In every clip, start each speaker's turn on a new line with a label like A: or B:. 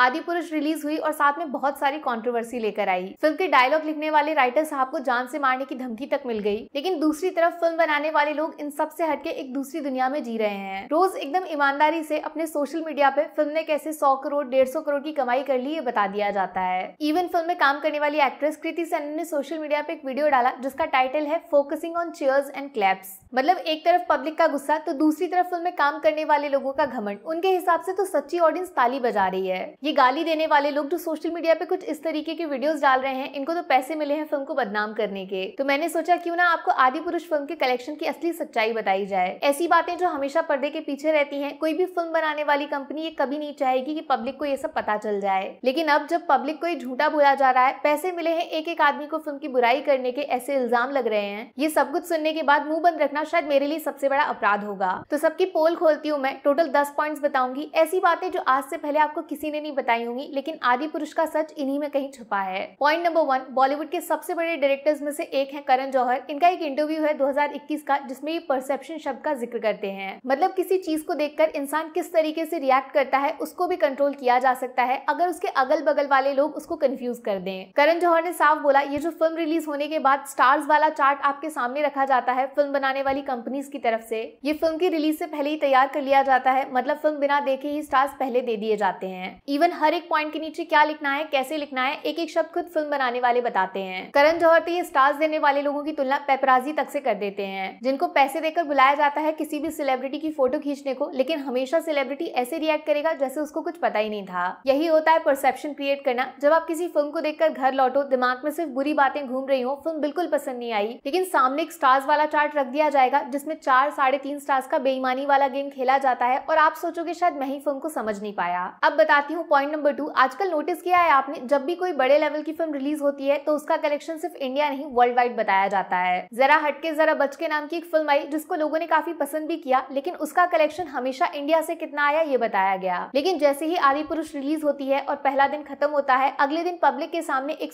A: आदि पुरुष रिलीज हुई और साथ में बहुत सारी कंट्रोवर्सी लेकर आई फिल्म के डायलॉग लिखने वाले राइटर साहब को जान से मारने की धमकी तक मिल गई लेकिन दूसरी तरफ फिल्म बनाने वाले लोग इन सब से हटके एक दूसरी दुनिया में जी रहे हैं रोज एकदम ईमानदारी से अपने सोशल मीडिया पे फिल्म ने कैसे सौ करोड़ डेढ़ सौ करोड़ की कमाई कर ली ये बता दिया जाता है इवन फिल्म में काम करने वाली एक्ट्रेस कृति सेन ने सोशल मीडिया पे एक वीडियो डाला जिसका टाइटल है focusing on cheers and claps मतलब एक तरफ पब्लिक का गुस्सा तो दूसरी तरफ फिल्म में काम करने वाले लोगों का घमंड उनके हिसाब से तो सच्ची ऑडियंस ताली बजा रही है ये ये गाली देने वाले लोग जो सोशल मीडिया पे कुछ इस तरीके के वीडियोस डाल रहे हैं इनको तो पैसे मिले हैं फिल्म को बदनाम करने के तो मैंने सोचा क्यों ना आपको आदि पुरुष फिल्म के कलेक्शन की असली सच्चाई बताई जाए ऐसी बातें जो हमेशा पर्दे के पीछे रहती है कोई भी फिल्म बनाने वाली कंपनी ये कभी नहीं चाहेगी की पब्लिक को ये सब पता चल जाए लेकिन अब जब पब्लिक को ये झूठा बोला जा रहा है पैसे मिले हैं एक एक आदमी को फिल्म की बुराई करने के ऐसे इल्जाम लग रहे हैं ये सब कुछ सुनने के बाद मुंह बंद रखना शायद मेरे लिए सबसे बड़ा अपराध होगा तो सबकी पोल खोलती हूँ मैं टोटल दस पॉइंट्स बताऊंगी ऐसी बातें जो आज से पहले आपको किसी ने नहीं बताई होंगी लेकिन आदि पुरुष का सच इन्हीं में कहीं छुपा है पॉइंट नंबर वन बॉलीवुड के सबसे बड़े डायरेक्टर्स में से एक है करण जौहर इनका एक इंटरव्यू है 2021 का जिसमें ये परसेप्शन शब्द का जिक्र करते हैं मतलब किसी चीज को देखकर इंसान किस तरीके से रिएक्ट करता है उसको भी कंट्रोल किया जा सकता है अगर उसके अगल बगल वाले लोग उसको कंफ्यूज कर दे करण जौहर ने साफ बोला ये जो फिल्म रिलीज होने के बाद स्टार्स वाला चार्ट आपके सामने रखा जाता है फिल्म बनाने वाली कंपनीज की तरफ से ये फिल्म की रिलीज से पहले ही तैयार कर लिया जाता है मतलब फिल्म बिना देखे ही स्टार्स पहले दे दिए जाते हैं इवन हर एक पॉइंट के नीचे क्या लिखना है कैसे लिखना है एक एक शब्द खुद फिल्म बनाने वाले बताते हैं करण जौहर तो ये स्टार्स देने वाले लोगों की तुलना पेपराजी तक से कर देते हैं जिनको पैसे देकर बुलाया जाता है किसी भी सेलिब्रिटी की फोटो खींचने को लेकिन हमेशा सेलिब्रिटी ऐसे रिएक्ट करेगा जैसे उसको कुछ पता ही नहीं था यही होता है परसेप्शन क्रिएट करना जब आप किसी फिल्म को देखकर घर लौटो दिमाग में सिर्फ बुरी बातें घूम रही हो फिल्म बिल्कुल पसंद नहीं आई लेकिन सामने एक स्टार्स वाला चार्ट रख दिया जाएगा जिसमें चार साढ़े तीन स्टार्स का बेईमानी वाला गेम खेला जाता है और आप सोचोगे शायद मैं ही फिल्म को समझ नहीं पाया अब बताती हूँ पॉइंट नंबर टू आजकल नोटिस किया है आपने जब भी कोई बड़े लेवल की फिल्म रिलीज होती है तो उसका कलेक्शन सिर्फ इंडिया नहीं वर्ल्ड वाइड बताया जाता है जरा हटके जरा बच के नाम की एक फिल्म आई जिसको लोगों ने काफी पसंद भी किया लेकिन उसका कलेक्शन हमेशा इंडिया से कितना आया ये बताया गया लेकिन जैसे ही आदि पुरुष रिलीज होती है और पहला दिन खत्म होता है अगले दिन पब्लिक के सामने एक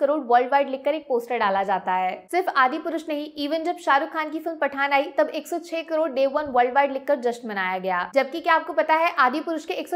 A: करोड़ वर्ल्ड वाइड लिखकर एक पोस्टर डाला जाता है सिर्फ आदि पुरुष नहीं इवन जब शाहरुख खान की फिल्म पठान आई तब एक crore day one worldwide लिखकर जश्न मनाया गया जबकि क्या आपको पता है आदि पुरुष के एक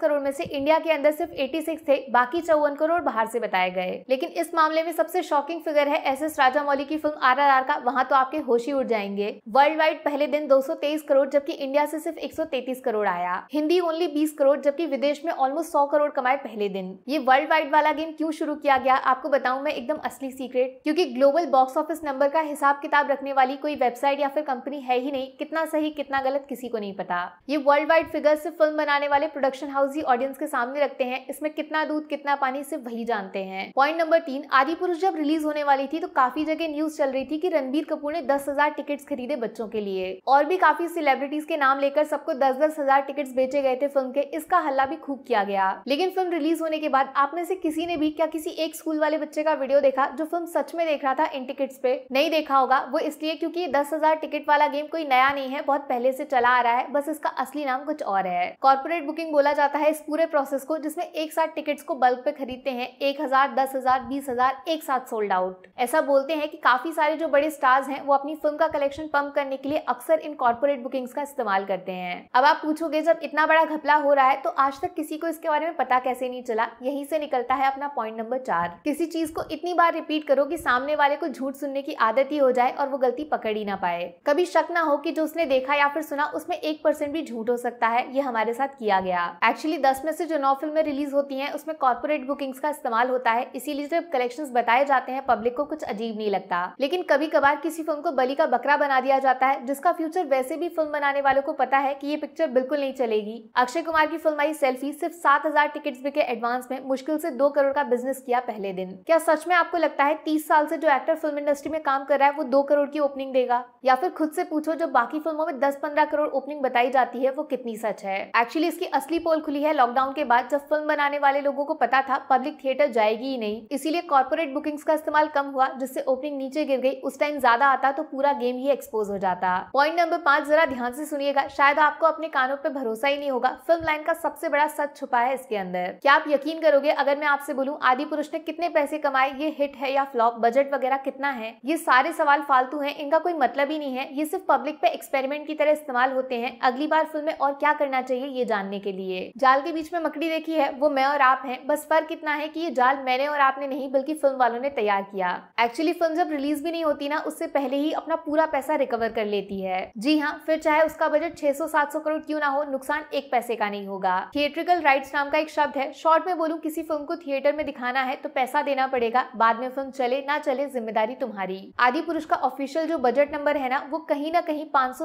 A: करोड़ में से इंडिया इंडिया के अंदर सिर्फ 86 थे बाकी चौवन करोड़ बाहर से बताए गए लेकिन इस मामले में सबसे शॉकिंग फिगर है एस एस राजामौली की फिल्म आरआरआर का वहाँ तो आपके होश ही उड़ जाएंगे वर्ल्ड वाइड पहले दिन 223 करोड़ जबकि इंडिया से सिर्फ 133 करोड़ आया हिंदी ओनली बीस करोड़ जबकि विदेश में ऑलमोस्ट सौ करोड़ कमाए पहले दिन ये वर्ल्ड वाइड वाला गेम क्यों शुरू किया गया आपको बताऊं मैं एकदम असली सीक्रेट क्योंकि ग्लोबल बॉक्स ऑफिस नंबर का हिसाब किताब रखने वाली कोई वेबसाइट या फिर कंपनी है ही नहीं कितना सही कितना गलत किसी को नहीं पता ये वर्ल्ड वाइड फिगर सिर्फ फिल्म बनाने वाले प्रोडक्शन हाउस ही ऑडियंस के साथ सामने रखते हैं इसमें कितना दूध कितना पानी सिर्फ वही जानते हैं पॉइंट नंबर तीन आदि पुरुष जब रिलीज होने वाली थी तो काफी जगह न्यूज चल रही थी कि रणबीर कपूर ने दस हजार टिकट खरीदे बच्चों के लिए और भी काफी सेलिब्रिटीज के नाम लेकर सबको दस दस हजार टिकट बेचे गए थे फिल्म के इसका हल्ला भी खूब किया गया लेकिन फिल्म रिलीज होने के बाद आप में से किसी ने भी क्या किसी एक स्कूल वाले बच्चे का वीडियो देखा जो फिल्म सच में देख रहा था इन टिकट्स पे नहीं देखा होगा वो इसलिए क्योंकि ये दस हजार टिकट वाला गेम कोई नया नहीं है बहुत पहले से चला आ रहा है बस इसका असली नाम कुछ और है कॉर्पोरेट बुकिंग बोला जाता है इस पूरे प्रोसेस हाउसेस को जिसमें एक साथ टिकट्स को बल्क पे खरीदते हैं एक हजार दस हजार बीस हजार एक साथ सोल्ड आउट ऐसा बोलते हैं कि काफी सारे जो बड़े स्टार्स हैं वो अपनी फिल्म का कलेक्शन पंप करने के लिए अक्सर इन कॉर्पोरेट बुकिंग्स का इस्तेमाल करते हैं अब आप पूछोगे जब इतना बड़ा घपला हो रहा है तो आज तक किसी को इसके बारे में पता कैसे नहीं चला यही से निकलता है अपना पॉइंट नंबर चार किसी चीज को इतनी बार रिपीट करो की सामने वाले को झूठ सुनने की आदत ही हो जाए और वो गलती पकड़ ही ना पाए कभी शक ना हो की जो उसने देखा या फिर सुना उसमें एक परसेंट भी झूठ हो सकता है ये हमारे साथ किया गया एक्चुअली दस में से जो नौ फिल्में रिलीज होती हैं उसमें कॉर्पोरेट बुकिंग्स का इस्तेमाल होता है इसीलिए जब कलेक्शंस बताए जाते हैं पब्लिक को कुछ अजीब नहीं लगता लेकिन कभी कभार किसी फिल्म को बली का बकरा बना दिया जाता है जिसका फ्यूचर वैसे भी फिल्म बनाने वालों को पता है कि ये पिक्चर बिल्कुल नहीं चलेगी अक्षय कुमार की फिल्म आई सेल्फी सिर्फ सात हजार टिकट बिके एडवांस में मुश्किल से दो करोड़ का बिजनेस किया पहले दिन क्या सच में आपको लगता है तीस साल से जो एक्टर फिल्म इंडस्ट्री में काम कर रहा है वो दो करोड़ की ओपनिंग देगा या फिर खुद से पूछो जो बाकी फिल्मों में दस पंद्रह करोड़ ओपनिंग बताई जाती है वो कितनी सच है एक्चुअली इसकी असली पोल खुली है लॉकडाउन के बाद जब फिल्म बनाने वाले लोगों को पता था पब्लिक थिएटर जाएगी ही नहीं इसीलिए कॉर्पोरेट बुकिंग्स का इस्तेमाल कम हुआ जिससे ओपनिंग नीचे गिर गई उस टाइम ज्यादा आता तो पूरा गेम ही एक्सपोज हो जाता पॉइंट नंबर पांच जरा ध्यान से सुनिएगा शायद आपको अपने कानों पर भरोसा ही नहीं होगा फिल्म लाइन का सबसे बड़ा सच छुपा है इसके अंदर क्या आप यकीन करोगे अगर मैं आपसे बोलूँ आदि पुरुष ने कितने पैसे कमाए ये हिट है या फ्लॉप बजट वगैरह कितना है ये सारे सवाल फालतू है इनका कोई मतलब ही नहीं है ये सिर्फ पब्लिक पे एक्सपेरिमेंट की तरह इस्तेमाल होते हैं अगली बार फिल्म में और क्या करना चाहिए ये जानने के लिए जाल के बीच में मकड़ी कॉमेडी देखी है वो मैं और आप हैं बस फर्क इतना है कि ये जाल मैंने और आपने नहीं बल्कि फिल्म वालों ने तैयार किया एक्चुअली फिल्म जब रिलीज भी नहीं होती ना उससे पहले ही अपना पूरा पैसा रिकवर कर लेती है जी हाँ फिर चाहे उसका बजट छह सौ सात सौ करोड़ क्यों ना हो नुकसान एक पैसे का नहीं होगा थिएट्रिकल राइट नाम का एक शब्द है शॉर्ट में बोलूँ किसी फिल्म को थिएटर में दिखाना है तो पैसा देना पड़ेगा बाद में फिल्म चले ना चले जिम्मेदारी तुम्हारी आदि पुरुष का ऑफिशियल जो बजट नंबर है ना वो कहीं ना कहीं पाँच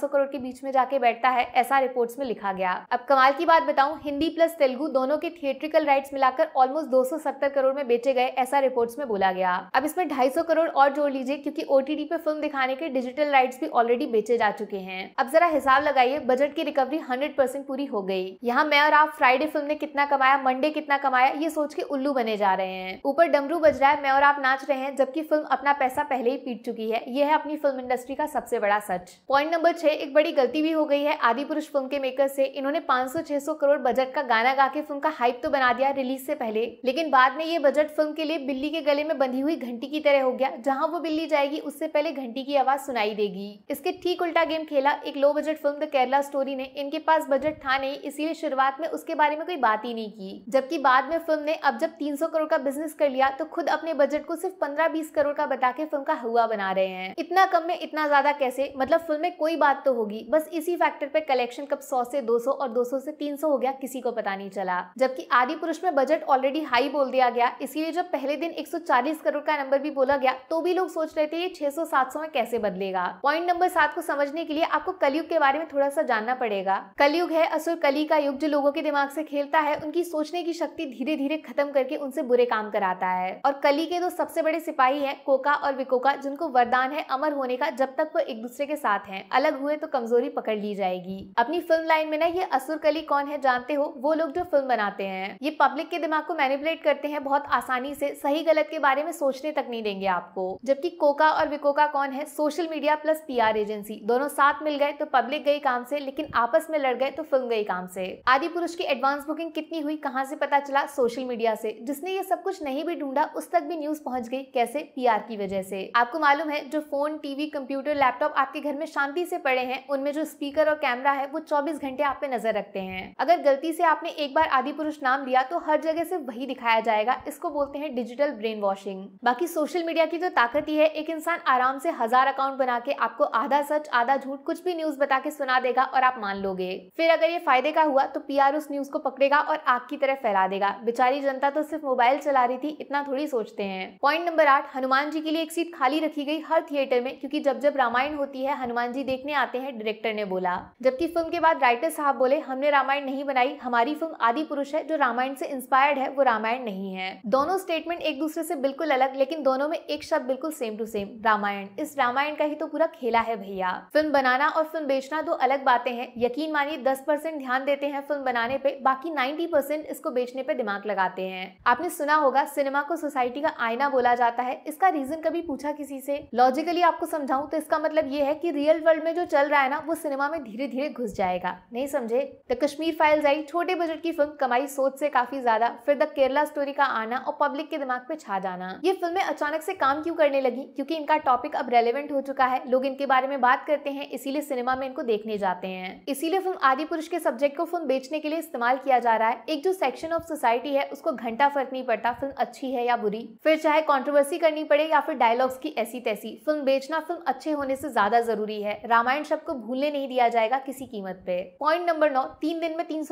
A: सौ करोड़ के बीच में जाके बैठता है ऐसा रिपोर्ट में लिखा गया अब कमाल की बात बताऊँ हिंदी प्लस तेलुगु दोनों के थिएट्रिकल राइट्स मिलाकर ऑलमोस्ट 270 करोड़ में बेचे गए ऐसा रिपोर्ट्स में बोला गया अब इसमें 250 करोड़ और जोड़ लीजिए क्योंकि ओटीडी पे फिल्म दिखाने के डिजिटल राइट्स भी ऑलरेडी बेचे जा चुके हैं अब जरा हिसाब लगाइए बजट की रिकवरी हंड्रेड पूरी हो गई यहाँ मैं और आप फ्राइडे फिल्म ने कितना कमाया मंडे कितना कमाया ये सोच के उल्लू बने जा रहे हैं ऊपर डमरू बज रहा है मैं और आप नाच रहे हैं जबकि फिल्म अपना पैसा पहले ही पीट चुकी है यह है अपनी फिल्म इंडस्ट्री का सबसे बड़ा सच पॉइंट नंबर छह एक बड़ी गलती भी हो गई है आदि पुरुष फिल्म के मेकर से इन्होंने 500-600 करोड़ बजट का गाना गा के फिल्म का हाइप तो बना दिया रिलीज से पहले लेकिन बाद में ये बजट फिल्म के लिए बिल्ली के गले में बंधी हुई घंटी की तरह हो गया जहाँ वो बिल्ली जाएगी उससे पहले घंटी की आवाज सुनाई देगी इसके ठीक उल्टा गेम खेला एक low budget film the Kerala story ने इनके पास बजट था नहीं इसीलिए शुरुआत में उसके बारे में कोई बात ही नहीं की जबकि बाद में फिल्म ने अब जब 300 करोड़ का बिजनेस कर लिया तो खुद अपने बजट को सिर्फ 15-20 करोड़ का बता के फिल्म का हुआ बना रहे हैं इतना कम में इतना ज्यादा कैसे मतलब फिल्म में कोई बात तो होगी बस इसी फैक्टर पे कलेक्शन कब सौ से दो और दो से तीन हो गया किसी को पता नहीं चला जबकि आदि पुरुष में बजट ऑलरेडी हाई बोल दिया गया इसीलिए जब पहले दिन 140 करोड़ का नंबर भी बोला गया तो भी लोग सोच रहे थे ये 600-700 में कैसे बदलेगा पॉइंट नंबर सात को समझने के लिए आपको कलयुग के बारे में थोड़ा सा जानना पड़ेगा कलयुग है असुर कली का युग जो लोगों के दिमाग से खेलता है उनकी सोचने की शक्ति धीरे धीरे खत्म करके उनसे बुरे काम कराता है और कली के दो सबसे बड़े सिपाही है कोका और विकोका जिनको वरदान है अमर होने का जब तक वो एक दूसरे के साथ है अलग हुए तो कमजोरी पकड़ ली जाएगी अपनी फिल्म लाइन में ना ये असुर कली कौन है जानते हो वो वो लोग जो फिल्म बनाते हैं ये पब्लिक के दिमाग को मैनिपुलेट करते हैं बहुत आसानी से सही गलत के बारे में सोचने तक नहीं देंगे आपको जबकि कोका और विकोका कौन है social media plus P agency दोनों साथ मिल गए तो पब्लिक गई काम से लेकिन आपस में लड़ गए तो फिल्म गई काम से आदि पुरुष की एडवांस बुकिंग कितनी हुई कहाँ से पता चला सोशल मीडिया से जिसने ये सब कुछ नहीं भी ढूंढा उस तक भी न्यूज पहुंच गई कैसे पीआर की वजह से आपको मालूम है जो फोन टीवी कंप्यूटर लैपटॉप आपके घर में शांति से पड़े हैं उनमें जो स्पीकर और कैमरा है वो 24 घंटे आप पे नजर रखते हैं अगर गलती से आप आपने एक बार आदि पुरुष नाम लिया तो हर जगह से वही दिखाया जाएगा इसको बोलते हैं डिजिटल ब्रेन वॉशिंग बाकी सोशल मीडिया की तो ताकत ही है एक इंसान आराम से हजार अकाउंट बना के आपको आधा सच आधा झूठ कुछ भी न्यूज बता के सुना देगा और आप मान लोगे फिर अगर ये फायदे का हुआ तो पी उस न्यूज को पकड़ेगा और आग की तरह फैला देगा बेचारी जनता तो सिर्फ मोबाइल चला रही थी इतना थोड़ी सोचते हैं पॉइंट नंबर आठ हनुमान जी के लिए एक सीट खाली रखी गई हर थिएटर में क्योंकि जब जब रामायण होती है हनुमान जी देखने आते हैं डायरेक्टर ने बोला जबकि फिल्म के बाद राइटर साहब बोले हमने रामायण नहीं बनाई हमारी मारवाड़ी फिल्म आदि पुरुष है जो रामायण से इंस्पायर्ड है वो रामायण नहीं है दोनों स्टेटमेंट एक दूसरे से बिल्कुल अलग लेकिन दोनों में एक शब्द बिल्कुल सेम टू सेम रामायण इस रामायण का ही तो पूरा खेला है भैया फिल्म बनाना और फिल्म बेचना दो अलग बातें हैं यकीन मानिए दस परसेंट ध्यान देते हैं फिल्म बनाने पे बाकी नाइन्टी परसेंट इसको बेचने पे दिमाग लगाते हैं आपने सुना होगा सिनेमा को सोसाइटी का आईना बोला जाता है इसका रीजन कभी पूछा किसी से लॉजिकली आपको समझाऊं तो इसका मतलब ये है कि रियल वर्ल्ड में जो चल रहा है ना वो सिनेमा में धीरे धीरे घुस जाएगा नहीं समझे द कश्मीर फाइल्स आई छोटे बजट की फिल्म कमाई सोच से काफी ज्यादा फिर द केरला स्टोरी का आना और पब्लिक के दिमाग में छा जाना ये फिल्में अचानक से काम क्यों करने लगी क्योंकि इनका टॉपिक अब रेलिवेंट हो चुका है लोग इनके बारे में बात करते हैं इसीलिए सिनेमा में इनको देखने जाते हैं इसीलिए फिल्म आदि पुरुष के सब्जेक्ट को फिल्म बेचने के लिए इस्तेमाल किया जा रहा है एक जो सेक्शन ऑफ सोसाइटी है उसको घंटा फर्क नहीं पड़ता फिल्म अच्छी है या बुरी फिर चाहे कॉन्ट्रोवर्सी करनी पड़े या फिर डायलॉग्स की ऐसी तैसी फिल्म बेचना फिल्म अच्छे होने से ज्यादा जरूरी है रामायण शब्द को भूलने नहीं दिया जाएगा किसी कीमत पे पॉइंट नंबर नौ तीन दिन में तीन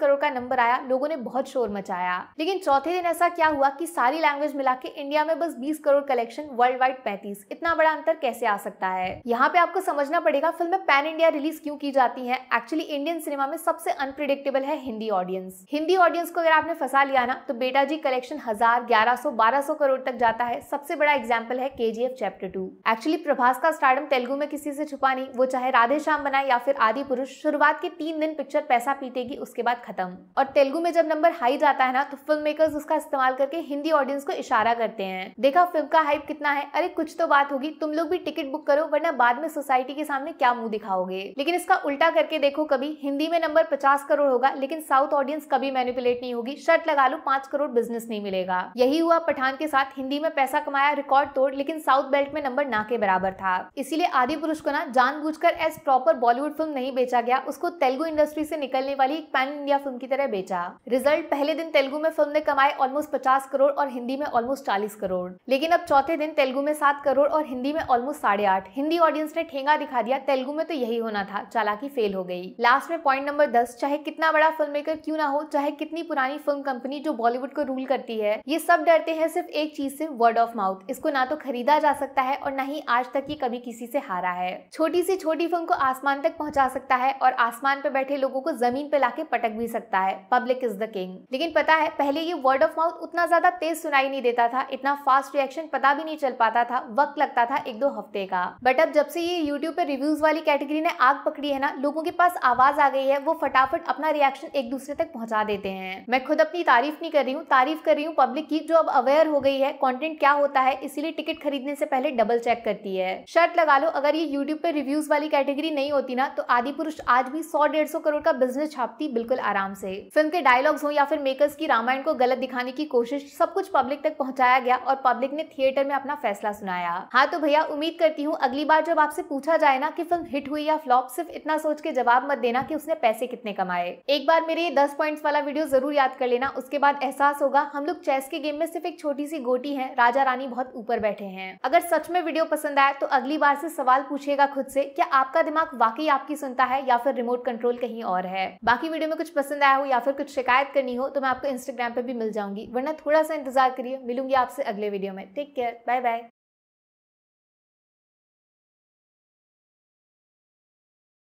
A: करोड़ करोड़ का नंबर आया लोगों ने बहुत शोर मचाया लेकिन चौथे दिन ऐसा क्या हुआ कि सारी लैंग्वेज मिला के इंडिया में बस 20 करोड़ कलेक्शन वर्ल्ड वाइड पैंतीस इतना बड़ा अंतर कैसे आ सकता है यहाँ पे आपको समझना पड़ेगा फिल्म पैन इंडिया रिलीज क्यों की जाती है एक्चुअली इंडियन सिनेमा में सबसे अनप्रिडिक्टेबल है हिंदी ऑडियंस हिंदी ऑडियंस को अगर आपने फंसा लिया ना तो बेटा जी कलेक्शन हजार ग्यारह सौ बारह सौ करोड़ तक जाता है सबसे बड़ा एग्जाम्पल है K G F chapter two actually Prabhas का स्टार्डम तेलुगु में किसी से छुपा नहीं वो चाहे राधे श्याम बनाए या फिर आदि पुरुष शुरुआत के तीन दिन पिक्चर पैसा पीटेगी उसके बाद खत्म खत्म और तेलुगु में जब नंबर हाई जाता है ना तो फिल्म मेकर्स उसका इस्तेमाल करके हिंदी ऑडियंस को इशारा करते हैं देखा फिल्म का हाइप कितना है अरे कुछ तो बात होगी तुम लोग भी टिकट बुक करो वरना बाद में सोसाइटी के सामने क्या मुंह दिखाओगे लेकिन इसका उल्टा करके देखो कभी हिंदी में नंबर पचास करोड़ होगा लेकिन साउथ ऑडियंस कभी मैनिपुलेट नहीं होगी शर्ट लगा लो पांच करोड़ बिजनेस नहीं मिलेगा यही हुआ पठान के साथ हिंदी में पैसा कमाया रिकॉर्ड तोड़ लेकिन साउथ बेल्ट में नंबर ना के बराबर था इसीलिए आदि पुरुष को ना बुझ एज प्रॉपर बॉलीवुड फिल्म नहीं बेचा गया उसको तेलुगु इंडस्ट्री से निकलने वाली एक पैन इंडिया फिल्म की तरह बेचा रिजल्ट पहले दिन तेलुगु में फिल्म ने कमाए ऑलमोस्ट पचास करोड़ और हिंदी में ऑलमोस्ट चालीस करोड़ लेकिन अब चौथे दिन तेलुगु में सात करोड़ और हिंदी में ऑलमोस्ट साढ़े आठ हिंदी ऑडियंस ने ठेंगा दिखा दिया तेलुगु में तो यही होना था चालाकी फेल हो गई लास्ट में पॉइंट नंबर दस चाहे कितना बड़ा फिल्म मेकर क्यों ना हो चाहे कितनी पुरानी फिल्म कंपनी जो बॉलीवुड को रूल करती है ये सब डरते हैं सिर्फ एक चीज से वर्ड ऑफ माउथ इसको ना तो खरीदा जा सकता है और ना ही आज तक ये कभी किसी से हारा है छोटी सी छोटी फिल्म को आसमान तक पहुंचा सकता है और आसमान पे बैठे लोगों को जमीन पे लाके पटक भी सकता है पब्लिक इज द किंग लेकिन पता है पहले ये वर्ड ऑफ माउथ उतना ज्यादा तेज सुनाई नहीं देता था इतना फास्ट रिएक्शन पता भी नहीं चल पाता था वक्त लगता था एक दो हफ्ते का बट अब जब से ये यूट्यूब पर रिव्यूज वाली कैटेगरी ने आग पकड़ी है ना लोगों के पास आवाज आ गई है वो फटाफट अपना रिएक्शन एक दूसरे तक पहुंचा देते हैं मैं खुद अपनी तारीफ नहीं कर रही हूँ तारीफ कर रही हूँ पब्लिक की जो अब अवेयर हो गई है कॉन्टेंट क्या होता है इसीलिए टिकट खरीदने से पहले डबल चेक करती है शर्त लगा लो अगर ये यूट्यूब पर रिव्यूज वाली कैटेगरी नहीं होती ना तो आदि पुरुष आज भी सौ डेढ़ सौ करोड़ का बिजनेस छापती बिल्कुल आराम आराम से फिल्म के डायलॉग्स हो या फिर मेकर्स की रामायण को गलत दिखाने की कोशिश सब कुछ पब्लिक तक पहुंचाया गया और पब्लिक ने थिएटर में अपना फैसला सुनाया हाँ तो भैया उम्मीद करती हूँ अगली बार जब आपसे पूछा जाए ना कि फिल्म हिट हुई या फ्लॉप सिर्फ इतना सोच के जवाब मत देना कि उसने पैसे कितने कमाए एक बार मेरे ये दस पॉइंट्स वाला वीडियो जरूर याद कर लेना उसके बाद एहसास होगा हम लोग चेस के गेम में सिर्फ एक छोटी सी गोटी है राजा रानी बहुत ऊपर बैठे हैं अगर सच में वीडियो पसंद आया तो अगली बार से सवाल पूछेगा खुद से क्या आपका दिमाग वाकई आपकी सुनता है या फिर रिमोट कंट्रोल कहीं और है बाकी वीडियो में कुछ पसंद पसंद आया हो या फिर कुछ शिकायत करनी हो तो मैं आपको इंस्टाग्राम पर भी मिल जाऊंगी वरना थोड़ा सा इंतजार करिए मिलूंगी आपसे अगले वीडियो में टेक केयर बाय बाय